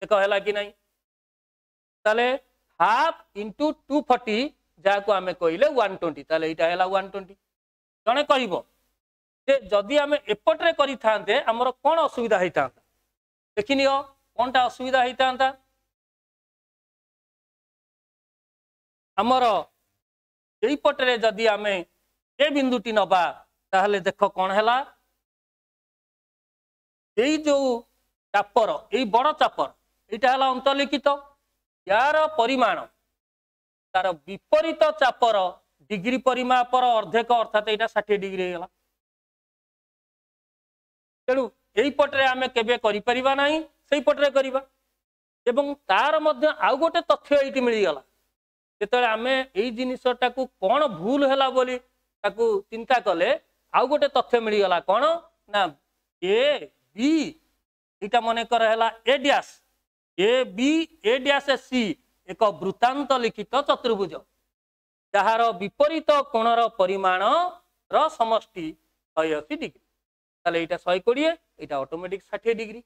ଏକ ହେଲା କି ନାହିଁ ତାହେଲେ ହାଫ ଇଣ୍ଟୁ ଟୁ ଫର୍ଟି ଯାହାକୁ ଆମେ କହିଲେ ୱାନ୍ ଟ୍ୱେଣ୍ଟି ତାହେଲେ ଏଇଟା ହେଲା ୱାନ୍ ଟ୍ୱେଣ୍ଟି ଜଣେ କହିବ ଯେ ଯଦି ଆମେ ଏପଟରେ କରିଥାନ୍ତେ ଆମର କ'ଣ ଅସୁବିଧା ହେଇଥାନ୍ତା ଦେଖିନିଅ କ'ଣଟା ଅସୁବିଧା ହେଇଥାନ୍ତା ଆମର ଏଇପଟରେ ଯଦି ଆମେ ଏ ବିନ୍ଦୁଟି ନବା ତାହେଲେ ଦେଖ କ'ଣ ହେଲା ଏଇ ଯୋଉ ଚାପର ଏଇ ବଡ଼ ଚାପର ଏଇଟା ହେଲା ଅନ୍ତଲିଖିତ ୟାର ପରିମାଣ ତାର ବିପରୀତ ଚାପର ଡିଗ୍ରୀ ପରିମାପର ଅର୍ଦ୍ଧେକ ଅର୍ଥାତ ଏଇଟା ଷାଠିଏ ଡିଗ୍ରୀ ହେଇଗଲା ତେଣୁ ଏଇପଟରେ ଆମେ କେବେ କରିପାରିବା ନାହିଁ ସେଇପଟରେ କରିବା ଏବଂ ତାର ମଧ୍ୟ ଆଉ ଗୋଟେ ତଥ୍ୟ ଏଇଠି ମିଳିଗଲା ଯେତେବେଳେ ଆମେ ଏଇ ଜିନିଷଟାକୁ କ'ଣ ଭୁଲ ହେଲା ବୋଲି ତାକୁ ଚିନ୍ତା କଲେ ଆଉ ଗୋଟେ ତଥ୍ୟ ମିଳିଗଲା କ'ଣ ନା ଏ ବି ଏଇଟା ମନେକର ହେଲା A dash A B A dash C ଏକ ବୃତ୍ତାନ୍ତ ଲିଖିତ ଚତୁର୍ଭୁଜ ଯାହାର ବିପରୀତ କୋଣର ପରିମାଣର ସମଷ୍ଟି ଶହେ ଅଶୀ ଡିଗ୍ରୀ ତାହେଲେ ଏଇଟା ଶହେ କୋଡ଼ିଏ ଏଇଟା ଅଟୋମେଟିକ୍ ଷାଠିଏ ଡିଗ୍ରୀ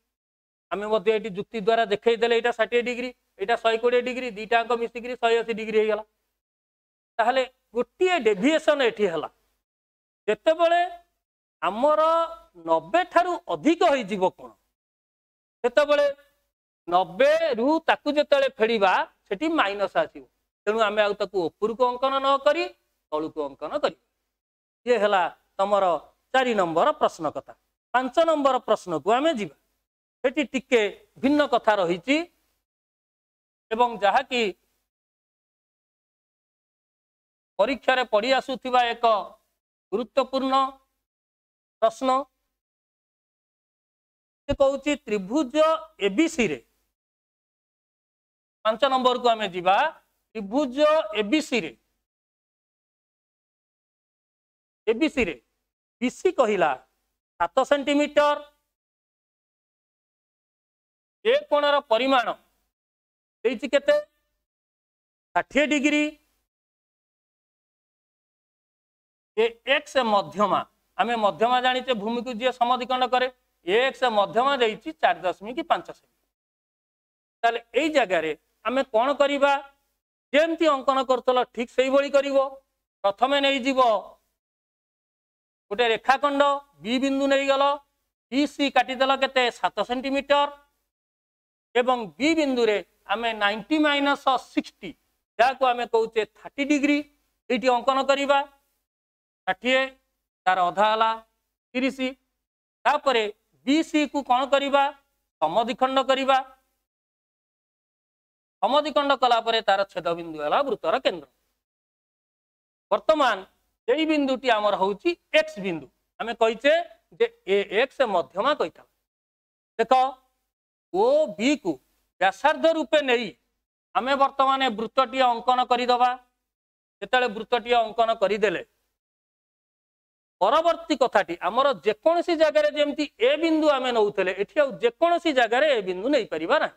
ଆମେ ମଧ୍ୟ ଏଇଠି ଯୁକ୍ତି ଦ୍ୱାରା ଦେଖେଇଦେଲେ ଏଇଟା ଷାଠିଏ ଡିଗ୍ରୀ ଏଇଟା ଶହେ କୋଡ଼ିଏ ଡିଗ୍ରୀ ଦୁଇଟାଙ୍କ ମିଶିକିରି ଶହେ ଅଶୀ ଡିଗ୍ରୀ ହେଇଗଲା ତାହେଲେ ଗୋଟିଏ ଡେଭିଏସନ୍ ଏଠି ହେଲା ଯେତେବେଳେ ଆମର ନବେ ଠାରୁ ଅଧିକ ହେଇଯିବ କ'ଣ ସେତେବେଳେ ନବେରୁ ତାକୁ ଯେତେବେଳେ ଫେଡ଼ିବା ସେଠି ମାଇନସ୍ ଆସିବ ତେଣୁ ଆମେ ଆଉ ତାକୁ ଉପରକୁ ଅଙ୍କନ ନ କରି ତଳକୁ ଅଙ୍କନ କରି ଇଏ ହେଲା ତମର ଚାରି ନମ୍ବର ପ୍ରଶ୍ନ କଥା ପାଞ୍ଚ ନମ୍ବର ପ୍ରଶ୍ନକୁ ଆମେ ଯିବା ସେଠି ଟିକେ ଭିନ୍ନ କଥା ରହିଛି ଏବଂ ଯାହାକି ପରୀକ୍ଷାରେ ପଢ଼ି ଆସୁଥିବା ଏକ ଗୁରୁତ୍ୱପୂର୍ଣ୍ଣ ପ୍ରଶ୍ନ ସେ କହୁଛି ତ୍ରିଭୁଜ ଏ ବି ସିରେ ପାଞ୍ଚ ନମ୍ବରକୁ ଆମେ ଯିବା ତ୍ରିଭୁଜ ଏ ଏ ବି ବି ସିରେ ସିରେ ବି ସି କହିଲା ସାତ ସେଣ୍ଟିମିଟର ଏ କୋଣର ପରିମାଣ ହେଇଛି କେତେ ଷାଠିଏ ଡିଗ୍ରୀ ଏ ଏକ୍ସ ମଧ୍ୟମା ଆମେ ମଧ୍ୟମା ଜାଣିଛେ ଭୂମିକୁ ଯିଏ ସମଧିକରଣ କରେ ଏକ୍ସ ମଧ୍ୟମା ଦେଇଛି ଚାରି ଦଶମିକ ପାଞ୍ଚ ସେମି ତାହେଲେ ଏଇ ଜାଗାରେ ଆମେ କ'ଣ କରିବା ଯେମିତି ଅଙ୍କନ କରୁଥିଲ ଠିକ୍ ସେଇଭଳି କରିବ ପ୍ରଥମେ ନେଇଯିବ ଗୋଟେ ରେଖାଖଣ୍ଡ ବି ବିନ୍ଦୁ ନେଇଗଲ ବି ସି କାଟିଦେଲ କେତେ ସାତ ସେଣ୍ଟିମିଟର ଏବଂ ବି ବିନ୍ଦୁରେ आम नाइंटी माइनस सिक्सटी जहाँ को आम कौचे थर्टी डिग्री ये अंकन करवा षाठी तार अधाला तीस तापर बी सी को कौन करवा समधिखंड करवा समधिखंड कलापर तार छेद बिंदु है वृत्तर केन्द्र बर्तमान ये बिंदुटी आमर हूँ एक्स बिंदु आम कहचे जे ए एक्स मध्यमा कही देख ओ बी को ବ୍ୟାସାର୍ଦ୍ଧ ରୂପେ ନେଇ ଆମେ ବର୍ତ୍ତମାନ ବୃତ୍ତଟିଏ ଅଙ୍କନ କରିଦେବା ଯେତେବେଳେ ବୃତ୍ତଟିଏ ଅଙ୍କନ କରିଦେଲେ ପରବର୍ତ୍ତୀ କଥାଟି ଆମର ଯେକୌଣସି ଜାଗାରେ ଯେମିତି ଏ ବିନ୍ଦୁ ଆମେ ନେଉଥିଲେ ଏଠି ଆଉ ଯେକୌଣସି ଜାଗାରେ ଏ ବିନ୍ଦୁ ନେଇପାରିବା ନାହିଁ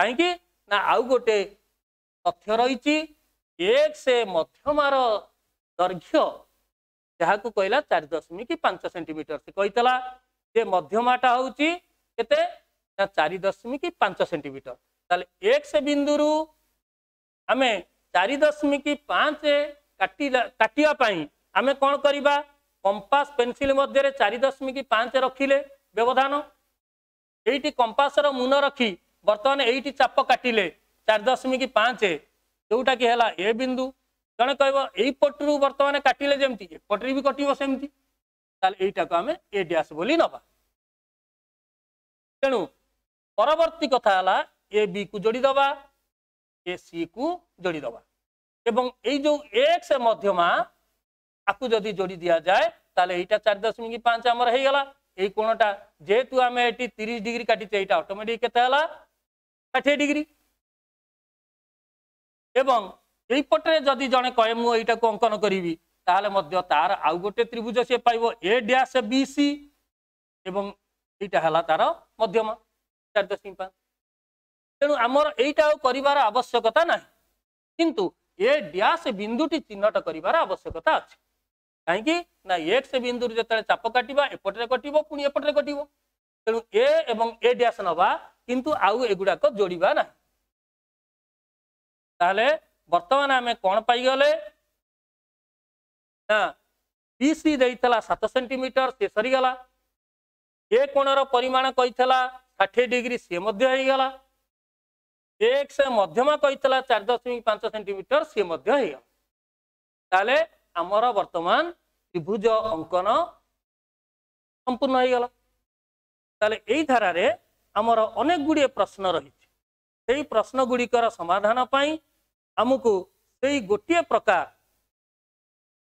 କାହିଁକି ନା ଆଉ ଗୋଟେ ତଥ୍ୟ ରହିଛି ଏକ ସେ ମଧ୍ୟମାର ଦୈର୍ଘ୍ୟ ଯାହାକୁ କହିଲା ଚାରି ଦଶମିକ ପାଞ୍ଚ ସେଣ୍ଟିମିଟର ସେ କହିଥିଲା ଯେ ମଧ୍ୟମାଟା ହେଉଛି କେତେ ଏହା ଚାରି ଦଶମିକ ପାଞ୍ଚ ସେଣ୍ଟିମିଟର ତାହେଲେ ଏକ୍ସ ବିନ୍ଦୁରୁ ଆମେ ଚାରି ଦଶମିକ ପାଞ୍ଚ କାଟିଲା କାଟିବା ପାଇଁ ଆମେ କ'ଣ କରିବା କମ୍ପାସ୍ ପେନସିଲ୍ ମଧ୍ୟରେ ଚାରି ଦଶମିକ ପାଞ୍ଚ ରଖିଲେ ବ୍ୟବଧାନ ଏଇଠି କମ୍ପାସର ମୁନ ରଖି ବର୍ତ୍ତମାନ ଏଇଠି ଚାପ କାଟିଲେ ଚାରି ଦଶମିକ ପାଞ୍ଚ ଯେଉଁଟାକି ହେଲା ଏ ବିନ୍ଦୁ ଜଣେ କହିବ ଏଇପଟରୁ ବର୍ତ୍ତମାନ କାଟିଲେ ଯେମିତି ଏପଟରେ ବି କଟିବ ସେମିତି ତାହେଲେ ଏଇଟାକୁ ଆମେ ଏ ଡ୍ୟାସ୍ ବୋଲି ନେବା ତେଣୁ পরবর্তী কথা এ ପରବର୍ତ୍ତୀ କଥା ହେଲା ଏ ବି କୁ ଯୋଡ଼ିଦେବା ଏ ସି କୁ ଯୋଡ଼ିଦେବା ଏବଂ ଏଇ মধ্যমা আকু যদি ଆକୁ ଯଦି যায় তাহলে এইটা চার দশমিক পাঁচ আমার হয়ে গেল এই কোণটা যেহেতু আমি এটি তিরিশ ডিগ্রি কাটিছি এইটা অটোমেটিক কত হল ষাঠিয়ে ডিগ্রি এবং এই পটে যদি জনে কয়ে মু এইটাকে অঙ্কন করিবি তাহলে মধ্য তার আউ গোটে ত্রিভুজ সে পাইব এ ড্যাশ বি সি এবং এইটা হল তার মধ্যমা ଚାରି ଦଶ ପାଞ୍ଚ ତେଣୁ ଆମର ଏଇଟା ଆଉ କରିବାର ଆବଶ୍ୟକତା ନାହିଁ କିନ୍ତୁ ଏ ଡ୍ୟାସ୍ ବିନ୍ଦୁଟି ଚିହ୍ନଟ କରିବାର ଆବଶ୍ୟକତା ଅଛି କାହିଁକି ନା ଏକ୍ସ ବିନ୍ଦୁରୁ ଯେତେବେଳେ ଚାପ କାଟିବା ଏପଟରେ କଟିବ ପୁଣି ଏପଟରେ କଟିବ ତେଣୁ ଏ ଏବଂ ଏ ଡ୍ୟାସ୍ ନବା କିନ୍ତୁ ଆଉ ଏଗୁଡ଼ାକ ଯୋଡ଼ିବା ନାହିଁ ତାହେଲେ ବର୍ତ୍ତମାନ ଆମେ କ'ଣ ପାଇଗଲେ ନା ବି ସି ଦେଇଥିଲା ସାତ ସେଣ୍ଟିମିଟର ସେ ସରିଗଲା ଏ କୋଣର ପରିମାଣ କହିଥିଲା ଷାଠିଏ ଡିଗ୍ରୀ ସିଏ ମଧ୍ୟ ହେଇଗଲା ଏକ ସେ ମଧ୍ୟମ କହିଥିଲା ଚାରି ଦଶମିକ ପାଞ୍ଚ ସେଣ୍ଟିମିଟର ସିଏ ମଧ୍ୟ ହେଇଗଲା ତାହେଲେ ଆମର ବର୍ତ୍ତମାନ ତ୍ରିଭୁଜ ଅଙ୍କନ ସମ୍ପୂର୍ଣ୍ଣ ହେଇଗଲା ତାହେଲେ ଏଇ ଧାରାରେ ଆମର ଅନେକ ଗୁଡ଼ିଏ ପ୍ରଶ୍ନ ରହିଛି ସେଇ ପ୍ରଶ୍ନ ଗୁଡ଼ିକର ସମାଧାନ ପାଇଁ ଆମକୁ ସେଇ ଗୋଟିଏ ପ୍ରକାର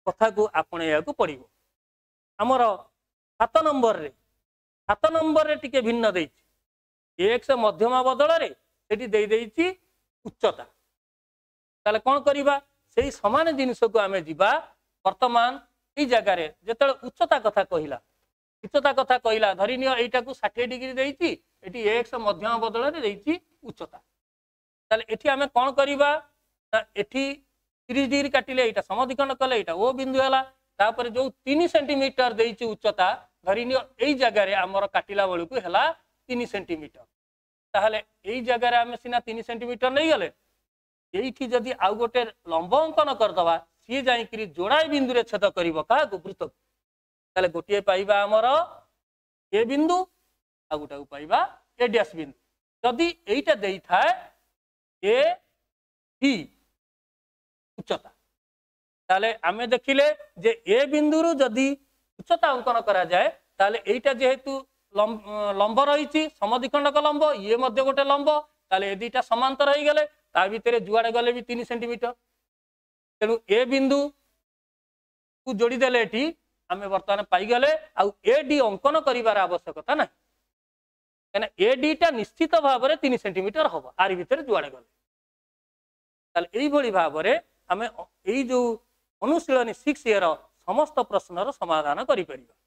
କଥାକୁ ଆପଣେଇବାକୁ ପଡ଼ିବ ଆମର ସାତ ନମ୍ବରରେ ସାତ ନମ୍ବରରେ ଟିକେ ଭିନ୍ନ ଦେଇଛି ଏକ ମଧ୍ୟମା ବଦଳରେ ସେଠି ଦେଇଦେଇଛି ଉଚ୍ଚତା ତାହେଲେ କ'ଣ କରିବା ସେଇ ସମାନ ଜିନିଷକୁ ଆମେ ଯିବା ବର୍ତ୍ତମାନ ଏଇ ଜାଗାରେ ଯେତେବେଳେ ଉଚ୍ଚତା କଥା କହିଲା ଉଚ୍ଚତା କଥା କହିଲା ଧରିନିଅ ଏଇଟାକୁ ଷାଠିଏ ଡିଗ୍ରୀ ଦେଇଛି ଏଠି ଏକ ମଧ୍ୟମ ବଦଳରେ ଦେଇଛି ଉଚ୍ଚତା ତାହେଲେ ଏଠି ଆମେ କ'ଣ କରିବା ନା ଏଠି ତିରିଶ ଡିଗ୍ରୀ କାଟିଲେ ଏଇଟା ସମଧିକଣ କଲେ ଏଇଟା ଓ ବିନ୍ଦୁ ହେଲା ତାପରେ ଯୋଉ ତିନି ସେଣ୍ଟିମିଟର ଦେଇଛି ଉଚ୍ଚତା ଧରିନିଅ ଏଇ ଜାଗାରେ ଆମର କାଟିଲା ବେଳକୁ ହେଲା তিন সেটিমিটর তাহলে এই জায়গায় আমি সিনা তিন সেটিমিটর নেইগলে এইটি যদি আউ গোটে লম্ব অঙ্কন করদবা সি যাইকি জোড়াই বিন্দুরে ছেদ করব কাহু বৃত তাহলে গোটিয়ে পাইবা আমার এ বিন্দু আউ গোটা পাইবা এ ড্যাস বিন্দু যদি এইটা দেই থাকে এ পি উচ্চতা তাহলে আমি দেখিলে যে এ বিন্দুর যদি উচ্চতা অঙ্কন করা যায় তাহলে এইটা যেহেতু ଲମ୍ବ ରହିଛି ସମଧିଖଣ୍ଡକ ଲମ୍ବ ଇଏ ମଧ୍ୟ ଗୋଟେ ଲମ୍ବ ତାହେଲେ ଏ ଦୁଇଟା ସମାନ୍ତର ହେଇଗଲେ ତା ଭିତରେ ଯୁଆଡ଼େ ଗଲେ ବି ତିନି ସେଣ୍ଟିମିଟର ତେଣୁ ଏ ବିନ୍ଦୁ କୁ ଯୋଡ଼ିଦେଲେ ଏଠି ଆମେ ବର୍ତ୍ତମାନ ପାଇଗଲେ ଆଉ ଏ ଡି ଅଙ୍କନ କରିବାର ଆବଶ୍ୟକତା ନାହିଁ କାହିଁକିନା ଏ ଡିଟା ନିଶ୍ଚିତ ଭାବରେ ତିନି ସେଣ୍ଟିମିଟର ହବ ଆର ଭିତରେ ଯୁଆଡ଼େ ଗଲେ ତାହେଲେ ଏଇଭଳି ଭାବରେ ଆମେ ଏଇ ଯେଉଁ ଅନୁଶୀଳନୀ ସିକ୍ସ ଇୟର ସମସ୍ତ ପ୍ରଶ୍ନର ସମାଧାନ କରିପାରିବା